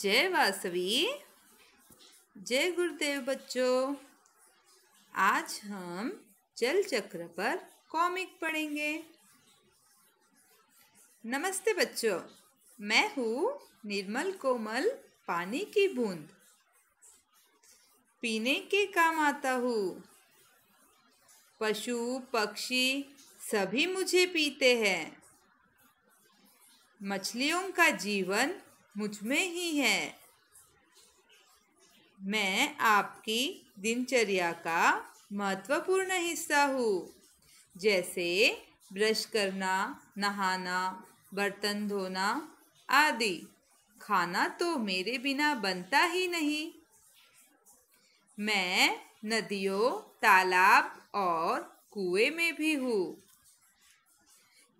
जय वासवी जय गुरुदेव बच्चों आज हम जल चक्र पर कॉमिक पढ़ेंगे नमस्ते बच्चों मैं हूँ निर्मल कोमल पानी की बूंद पीने के काम आता हूँ पशु पक्षी सभी मुझे पीते हैं मछलियों का जीवन मुझ में ही है मैं आपकी दिनचर्या का महत्वपूर्ण हिस्सा हूँ जैसे ब्रश करना नहाना बर्तन धोना आदि खाना तो मेरे बिना बनता ही नहीं मैं नदियों तालाब और कुएं में भी हूँ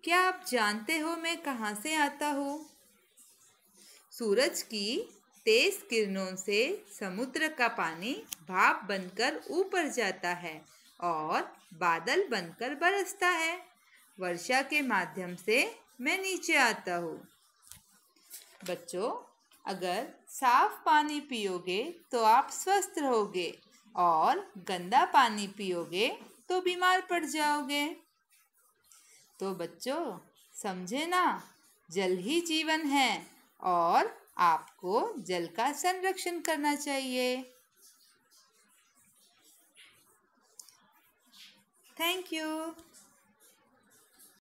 क्या आप जानते हो मैं कहाँ से आता हूँ सूरज की तेज किरणों से समुद्र का पानी भाप बनकर ऊपर जाता है और बादल बनकर बरसता है वर्षा के माध्यम से मैं नीचे आता हूँ बच्चों अगर साफ पानी पियोगे तो आप स्वस्थ रहोगे और गंदा पानी पियोगे तो बीमार पड़ जाओगे तो बच्चों समझे ना जल ही जीवन है और आपको जल का संरक्षण करना चाहिए थैंक यू